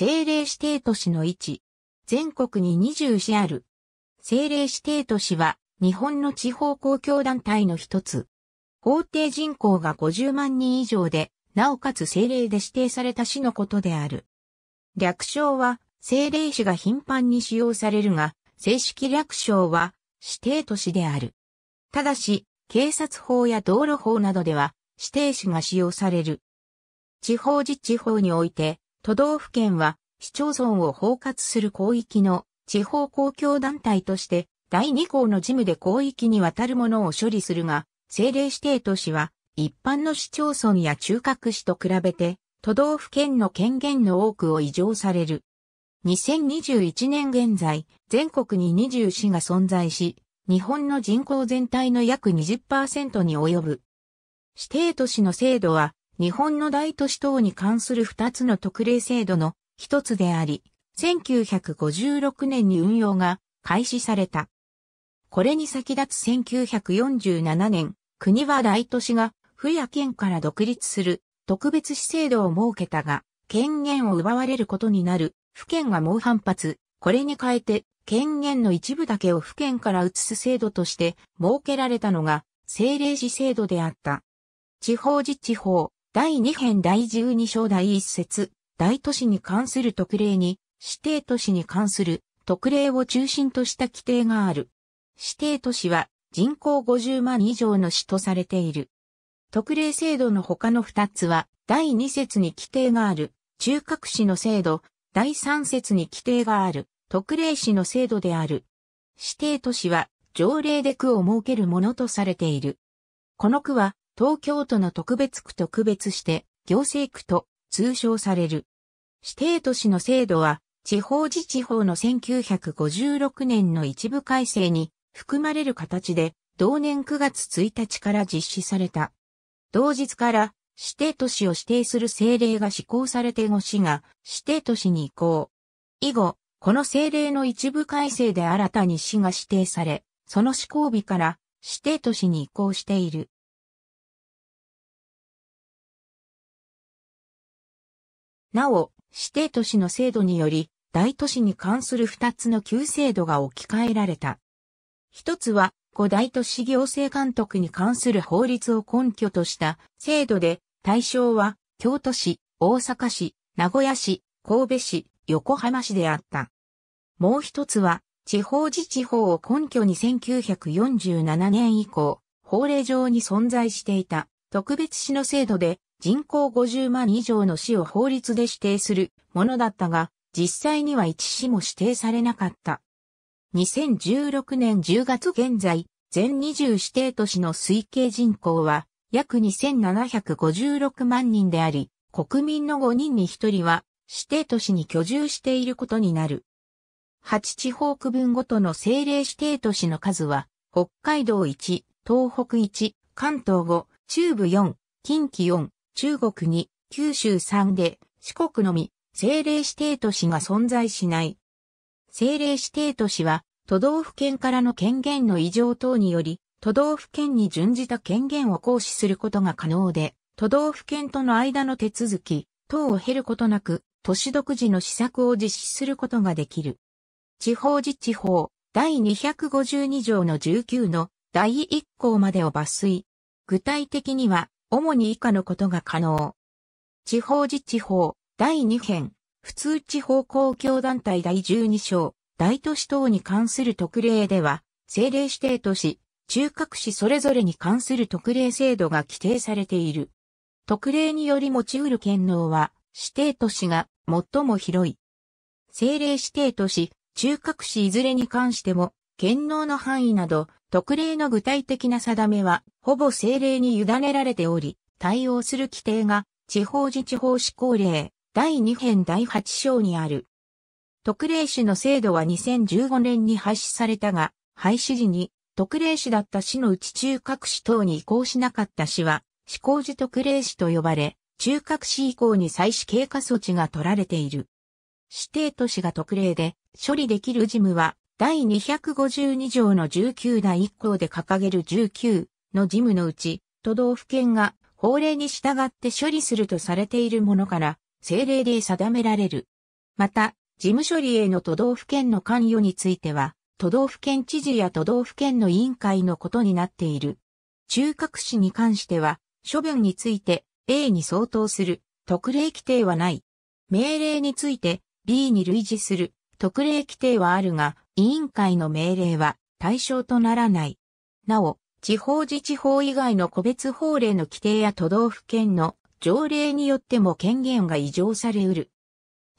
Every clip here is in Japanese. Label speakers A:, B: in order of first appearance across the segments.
A: 政令指定都市の位置。全国に20市ある。政令指定都市は日本の地方公共団体の一つ。法定人口が50万人以上で、なおかつ政令で指定された市のことである。略称は政令市が頻繁に使用されるが、正式略称は指定都市である。ただし、警察法や道路法などでは指定市が使用される。地方自治法において、都道府県は市町村を包括する広域の地方公共団体として第2項の事務で広域にわたるものを処理するが、政令指定都市は一般の市町村や中核市と比べて都道府県の権限の多くを異常される。2021年現在、全国に20市が存在し、日本の人口全体の約20%に及ぶ。指定都市の制度は日本の大都市等に関する二つの特例制度の一つであり、1956年に運用が開始された。これに先立つ1947年、国は大都市が府や県から独立する特別市制度を設けたが、権限を奪われることになる、府県は猛反発、これに変えて、権限の一部だけを府県から移す制度として設けられたのが、政令市制度であった。地方自治法、第2編第12章第1節、大都市に関する特例に、指定都市に関する特例を中心とした規定がある。指定都市は人口50万以上の市とされている。特例制度の他の2つは、第2節に規定がある、中核市の制度、第3節に規定がある、特例市の制度である。指定都市は条例で区を設けるものとされている。この区は東京都の特別区と区別して、行政区と通称される。指定都市の制度は、地方自治法の1956年の一部改正に含まれる形で、同年9月1日から実施された。同日から指定都市を指定する政令が施行されて後市が指定都市に移行。以後、この政令の一部改正で新たに市が指定され、その施行日から指定都市に移行している。なお、指定都市の制度により、大都市に関する二つの旧制度が置き換えられた。一つは、五大都市行政監督に関する法律を根拠とした制度で、対象は、京都市、大阪市、名古屋市、神戸市、横浜市であった。もう一つは、地方自治法を根拠に1947年以降、法令上に存在していた特別市の制度で、人口50万以上の市を法律で指定するものだったが、実際には1市も指定されなかった。2016年10月現在、全20指定都市の推計人口は約2756万人であり、国民の5人に1人は指定都市に居住していることになる。8地方区分ごとの政令指定都市の数は、北海道1、東北1、関東5、中部4、近畿4、中国に、九州3で、四国のみ、政令指定都市が存在しない。政令指定都市は、都道府県からの権限の異常等により、都道府県に準じた権限を行使することが可能で、都道府県との間の手続き、等を経ることなく、都市独自の施策を実施することができる。地方自治法、第252条の19の第1項までを抜粋。具体的には、主に以下のことが可能。地方自治法、第2編、普通地方公共団体第12章、大都市等に関する特例では、政令指定都市、中核市それぞれに関する特例制度が規定されている。特例により持ち得る権能は、指定都市が最も広い。政令指定都市、中核市いずれに関しても、権能の範囲など、特例の具体的な定めは、ほぼ政令に委ねられており、対応する規定が、地方自治法施行令、第2編第8章にある。特例市の制度は2015年に廃止されたが、廃止時に特例市だった市のうち中核市等に移行しなかった市は、施行時特例市と呼ばれ、中核市以降に再始経過措置が取られている。指定都市が特例で処理できる事務は第252条の19第1項で掲げる19の事務のうち、都道府県が法令に従って処理するとされているものから、政令で定められる。また、事務処理への都道府県の関与については、都道府県知事や都道府県の委員会のことになっている。中核市に関しては、処分について A に相当する特例規定はない。命令について B に類似する特例規定はあるが、委員会の命令は対象とならない。なお、地方自治法以外の個別法令の規定や都道府県の条例によっても権限が異譲されうる。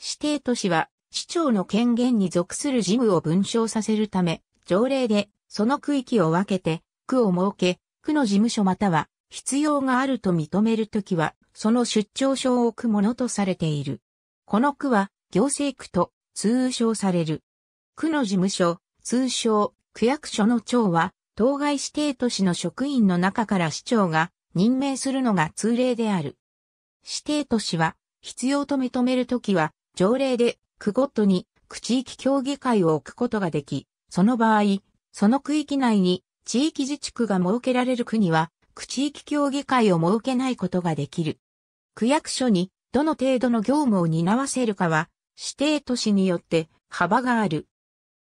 A: 指定都市は市長の権限に属する事務を分章させるため、条例でその区域を分けて、区を設け、区の事務所または必要があると認めるときは、その出張所を置くものとされている。この区は行政区と通称される。区の事務所、通称、区役所の長は、当該指定都市の職員の中から市長が任命するのが通例である。指定都市は、必要と認めるときは、条例で区ごとに区地域協議会を置くことができ、その場合、その区域内に地域自治区が設けられる区には、区地域協議会を設けないことができる。区役所にどの程度の業務を担わせるかは、指定都市によって幅がある。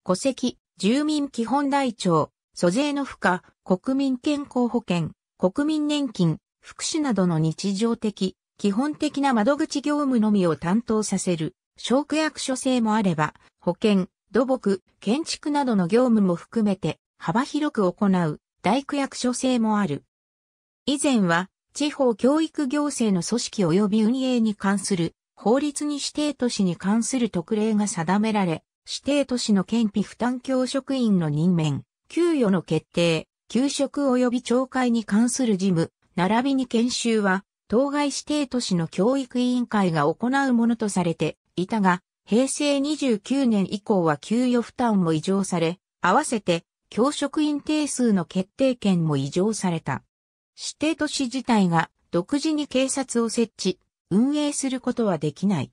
A: 戸籍、住民基本台帳、租税の付加、国民健康保険、国民年金、福祉などの日常的、基本的な窓口業務のみを担当させる、小区役所制もあれば、保険、土木、建築などの業務も含めて、幅広く行う、大区役所制もある。以前は、地方教育行政の組織及び運営に関する、法律に指定都市に関する特例が定められ、指定都市の県費負担教職員の任免、給与の決定、給食及び懲戒に関する事務、並びに研修は、当該指定都市の教育委員会が行うものとされていたが、平成29年以降は給与負担も異常され、合わせて教職員定数の決定権も異常された。指定都市自体が独自に警察を設置、運営することはできない。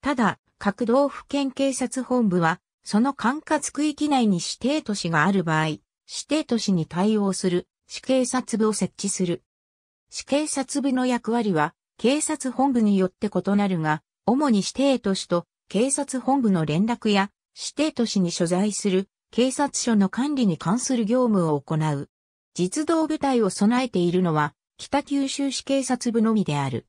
A: ただ、各道府県警察本部は、その管轄区域内に指定都市がある場合、指定都市に対応する、市警察部を設置する。市警察部の役割は、警察本部によって異なるが、主に指定都市と警察本部の連絡や、指定都市に所在する警察署の管理に関する業務を行う。実動部隊を備えているのは、北九州市警察部のみである。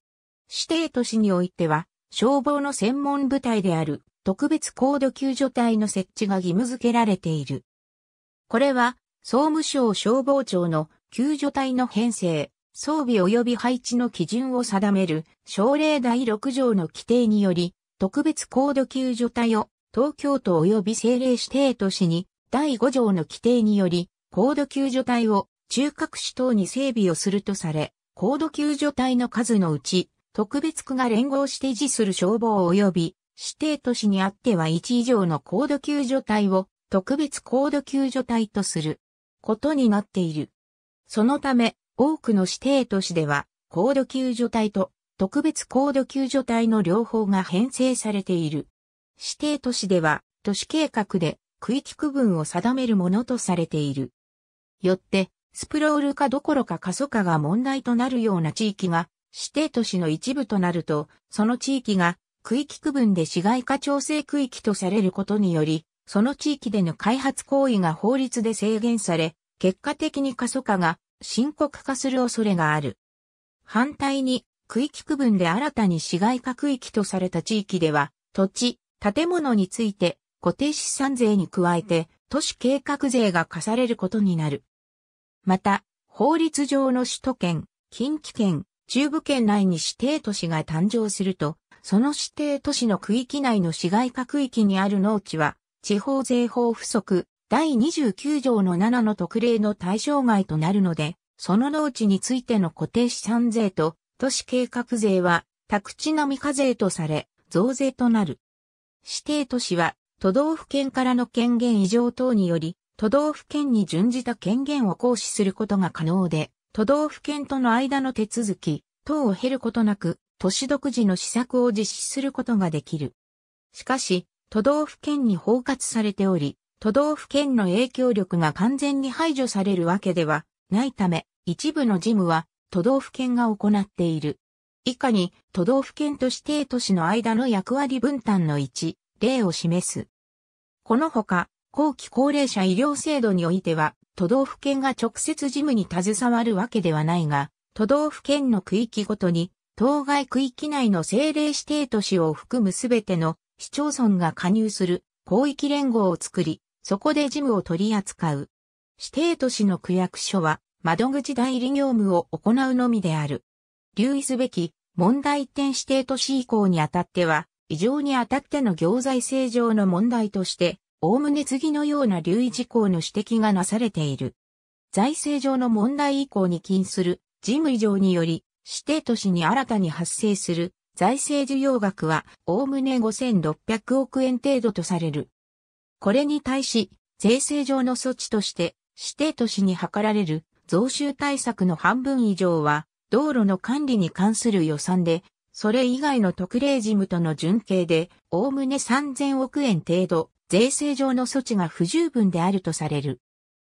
A: 指定都市においては、消防の専門部隊である特別高度救助隊の設置が義務付けられている。これは、総務省消防庁の救助隊の編成、装備及び配置の基準を定める、省令第6条の規定により、特別高度救助隊を東京都及び政令指定都市に、第5条の規定により、高度救助隊を中核市等に整備をするとされ、高度救助隊の数のうち、特別区が連合して維持する消防及び指定都市にあっては1以上の高度救助隊を特別高度救助隊とすることになっている。そのため、多くの指定都市では、高度救助隊と特別高度救助隊の両方が編成されている。指定都市では、都市計画で区域区分を定めるものとされている。よって、スプロール化どころか過疎化が問題となるような地域が指定都市の一部となると、その地域が区域区分で市街化調整区域とされることにより、その地域での開発行為が法律で制限され、結果的に過疎化が深刻化する恐れがある。反対に、区域区分で新たに市街化区域とされた地域では、土地、建物について固定資産税に加えて、都市計画税が課されることになる。また、法律上の首都圏、近畿圏、中部圏内に指定都市が誕生すると、その指定都市の区域内の市街化区域にある農地は、地方税法不足、第29条の7の特例の対象外となるので、その農地についての固定資産税と都市計画税は宅地並み課税とされ、増税となる。指定都市は都道府県からの権限異常等により、都道府県に準じた権限を行使することが可能で、都道府県との間の手続き、等を経ることなく、都市独自の施策を実施することができる。しかし、都道府県に包括されており、都道府県の影響力が完全に排除されるわけではないため、一部の事務は都道府県が行っている。以下に都道府県と指定都市の間の役割分担の1、例を示す。このほか、後期高齢者医療制度においては、都道府県が直接事務に携わるわけではないが、都道府県の区域ごとに、当該区域内の政令指定都市を含むすべての市町村が加入する広域連合を作り、そこで事務を取り扱う。指定都市の区役所は窓口代理業務を行うのみである。留意すべき問題点指定都市以降にあたっては、異常にあたっての行財政上の問題として、おおむね次のような留意事項の指摘がなされている。財政上の問題以降に起因する事務異常により、指定都市に新たに発生する財政需要額は、おおむね5600億円程度とされる。これに対し、税制上の措置として、指定都市に図られる増収対策の半分以上は、道路の管理に関する予算で、それ以外の特例事務との準計で、おおむね3000億円程度税制上の措置が不十分であるとされる。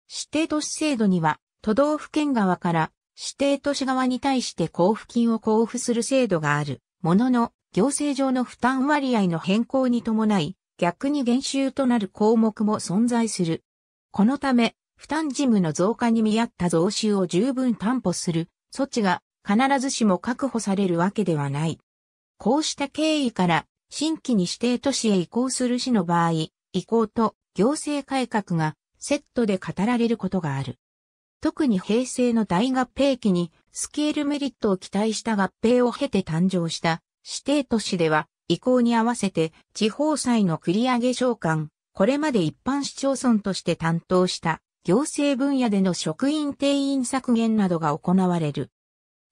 A: 指定都市制度には、都道府県側から指定都市側に対して交付金を交付する制度がある。ものの、行政上の負担割合の変更に伴い、逆に減収となる項目も存在する。このため、負担事務の増加に見合った増収を十分担保する措置が必ずしも確保されるわけではない。こうした経緯から、新規に指定都市へ移行する市の場合、移行と行政改革がセットで語られることがある。特に平成の大合併期にスケールメリットを期待した合併を経て誕生した指定都市では移行に合わせて地方債の繰り上げ償還、これまで一般市町村として担当した行政分野での職員定員削減などが行われる。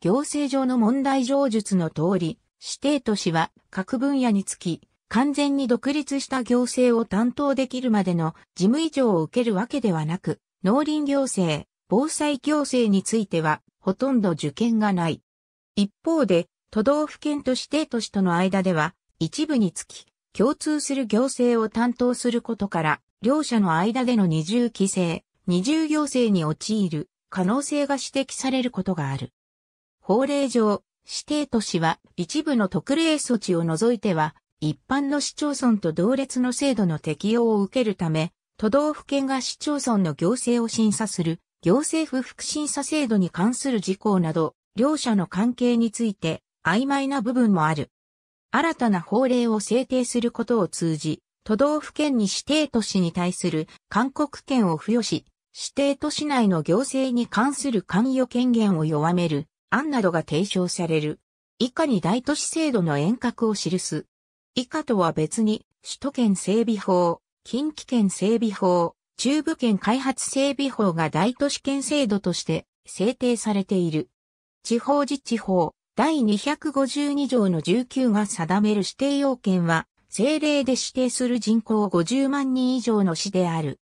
A: 行政上の問題上述の通り、指定都市は各分野につき完全に独立した行政を担当できるまでの事務以上を受けるわけではなく、農林行政、防災行政については、ほとんど受験がない。一方で、都道府県と指定都市との間では、一部につき、共通する行政を担当することから、両者の間での二重規制、二重行政に陥る可能性が指摘されることがある。法令上、指定都市は一部の特例措置を除いては一般の市町村と同列の制度の適用を受けるため、都道府県が市町村の行政を審査する行政不服審査制度に関する事項など、両者の関係について曖昧な部分もある。新たな法令を制定することを通じ、都道府県に指定都市に対する勧告権を付与し、指定都市内の行政に関する関与権限を弱める案などが提唱される。以下に大都市制度の遠隔を記す。以下とは別に、首都圏整備法、近畿圏整備法、中部圏開発整備法が大都市圏制度として制定されている。地方自治法第252条の19が定める指定要件は、政令で指定する人口50万人以上の市である。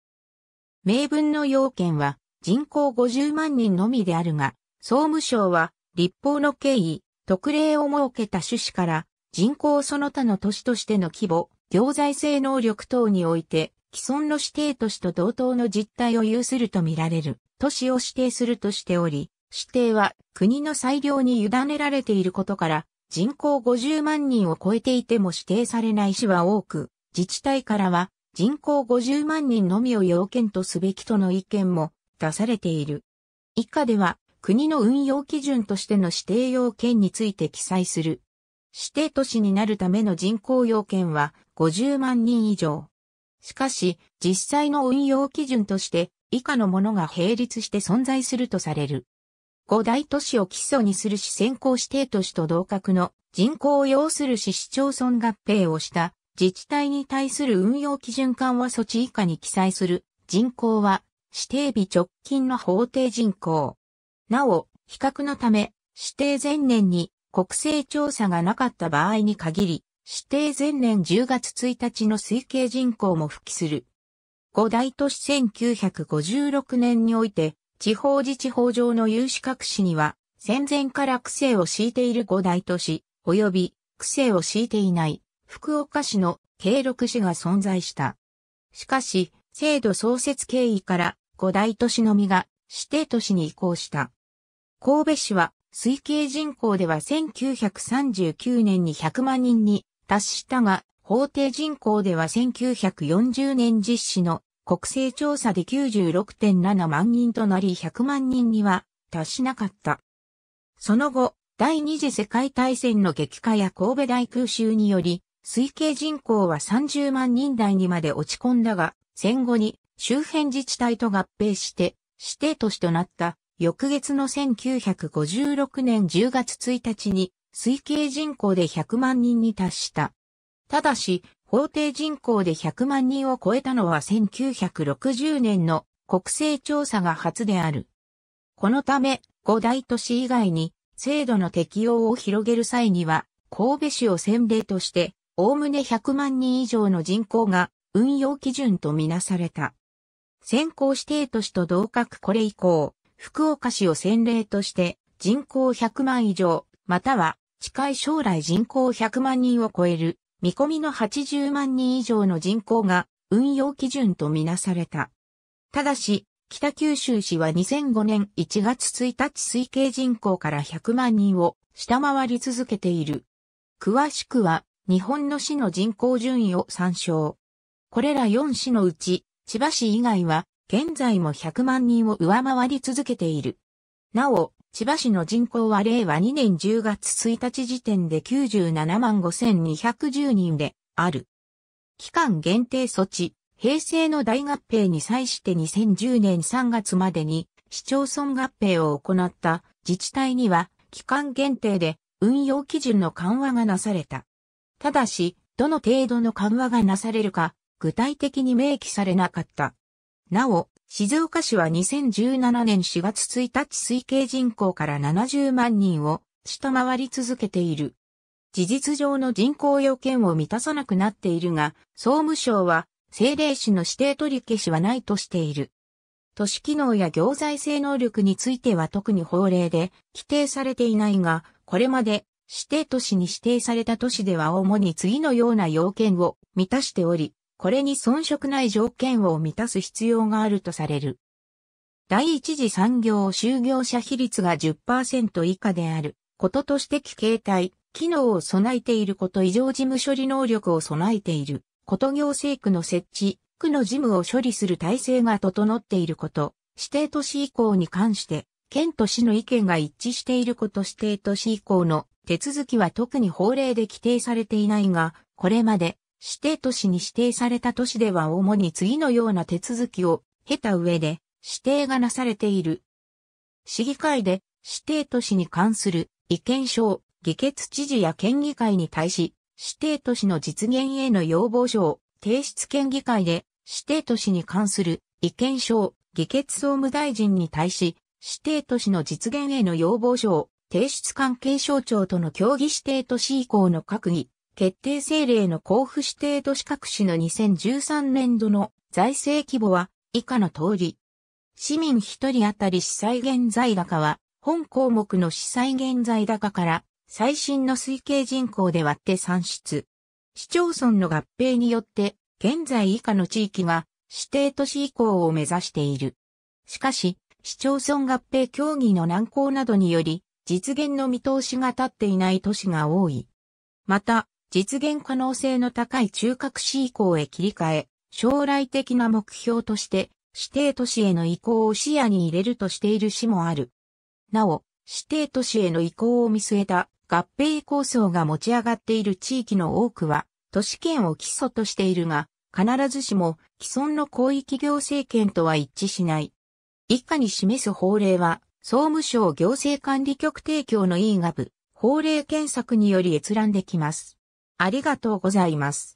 A: 名分の要件は人口50万人のみであるが、総務省は立法の経緯、特例を設けた趣旨から人口その他の都市としての規模、行財政能力等において、既存の指定都市と同等の実態を有するとみられる都市を指定するとしており、指定は国の裁量に委ねられていることから、人口50万人を超えていても指定されない市は多く、自治体からは人口50万人のみを要件とすべきとの意見も出されている。以下では国の運用基準としての指定要件について記載する指定都市になるための人口要件は50万人以上。しかし、実際の運用基準として以下のものが並立して存在するとされる。五大都市を基礎にするし先行指定都市と同格の人口を要する市市町村合併をした自治体に対する運用基準緩和措置以下に記載する人口は指定日直近の法定人口。なお、比較のため指定前年に国勢調査がなかった場合に限り、指定前年10月1日の推計人口も復帰する。五大都市1956年において、地方自治法上の有資格市には、戦前から区政を敷いている五大都市、及び区政を敷いていない福岡市の計六市が存在した。しかし、制度創設経緯から五大都市のみが指定都市に移行した。神戸市は推計人口では1939年に100万人に達したが、法定人口では1940年実施の国勢調査で96.7万人となり100万人には達しなかった。その後、第二次世界大戦の激化や神戸大空襲により、推計人口は30万人台にまで落ち込んだが、戦後に周辺自治体と合併して、指定都市となった翌月の1956年10月1日に、推計人口で100万人に達した。ただし、法定人口で100万人を超えたのは1960年の国勢調査が初である。このため、五大都市以外に制度の適用を広げる際には、神戸市を先例として、おおむね100万人以上の人口が運用基準とみなされた。先行指定都市と同格これ以降、福岡市を先例として人口100万以上、または近い将来人口100万人を超える見込みの80万人以上の人口が運用基準とみなされた。ただし、北九州市は2005年1月1日推計人口から100万人を下回り続けている。詳しくは日本の市の人口順位を参照。これら4市のうち、千葉市以外は現在も100万人を上回り続けている。なお、千葉市の人口は令和2年10月1日時点で97万5210人である。期間限定措置、平成の大合併に際して2010年3月までに市町村合併を行った自治体には期間限定で運用基準の緩和がなされた。ただし、どの程度の緩和がなされるか具体的に明記されなかった。なお、静岡市は2017年4月1日推計人口から70万人を下回り続けている。事実上の人口要件を満たさなくなっているが、総務省は政令市の指定取り消しはないとしている。都市機能や行財政能力については特に法令で規定されていないが、これまで指定都市に指定された都市では主に次のような要件を満たしており、これに遜色ない条件を満たす必要があるとされる。第一次産業就業者比率が10%以下であることとして形態、機能を備えていること異常事務処理能力を備えていること行政区の設置、区の事務を処理する体制が整っていること、指定都市以降に関して、県と市の意見が一致していること指定都市以降の手続きは特に法令で規定されていないが、これまで指定都市に指定された都市では主に次のような手続きを経た上で指定がなされている。市議会で指定都市に関する意見書を議決知事や県議会に対し指定都市の実現への要望書を提出県議会で指定都市に関する意見書を議決総務大臣に対し指定都市の実現への要望書を提出関係省庁との協議指定都市以降の閣議決定政令の交付指定都市各市の2013年度の財政規模は以下の通り。市民一人当たり資債現在高は本項目の資債現在高から最新の推計人口で割って算出。市町村の合併によって現在以下の地域が指定都市移行を目指している。しかし、市町村合併協議の難航などにより、実現の見通しが立っていない都市が多い。また、実現可能性の高い中核市移行へ切り替え、将来的な目標として指定都市への移行を視野に入れるとしている市もある。なお、指定都市への移行を見据えた合併構想が持ち上がっている地域の多くは、都市圏を基礎としているが、必ずしも既存の広域行政権とは一致しない。以下に示す法令は、総務省行政管理局提供の委員が部、法令検索により閲覧できます。ありがとうございます。